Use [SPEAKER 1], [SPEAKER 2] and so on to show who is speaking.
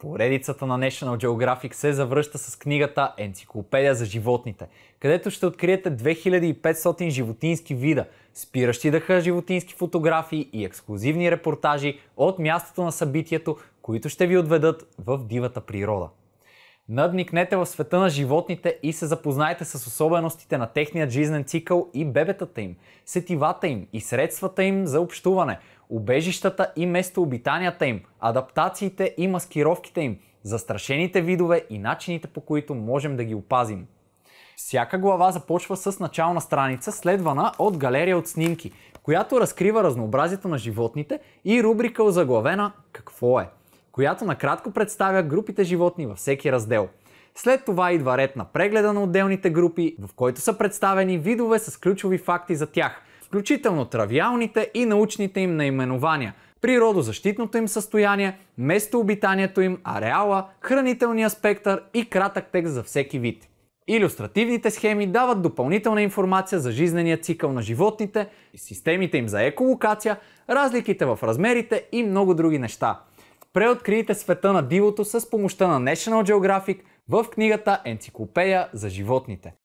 [SPEAKER 1] Поредицата на National Geographic се завръща с книгата Енциклопедия за животните, където ще откриете 2500 животински вида, спиращи дъха животински фотографии и ексклюзивни репортажи от мястото на събитието, които ще ви отведат в дивата природа. Надникнете в света на животните и се запознайте с особеностите на техния жизнен цикъл и бебетата им, сетивата им и средствата им за общуване, убежищата и местообитанията им, адаптациите и маскировките им, застрашените видове и начините по които можем да ги опазим. Всяка глава започва с начална страница, следвана от галерия от снимки, която разкрива разнообразието на животните и рубрика озаглавена «Какво е?» която накратко представя групите животни във всеки раздел. След това идва ред на прегледа на отделните групи, в който са представени видове с ключови факти за тях, включително травиалните и научните им наименования – природозащитното им състояние, местообитанието им, ареала, хранителния спектър и кратък текст за всеки вид. Илюстративните схеми дават допълнителна информация за жизнения цикъл на животните, системите им за еколокация, разликите в размерите и много други неща. Преоткриете света на дивото с помощта на National Geographic в книгата Енциклопедия за животните.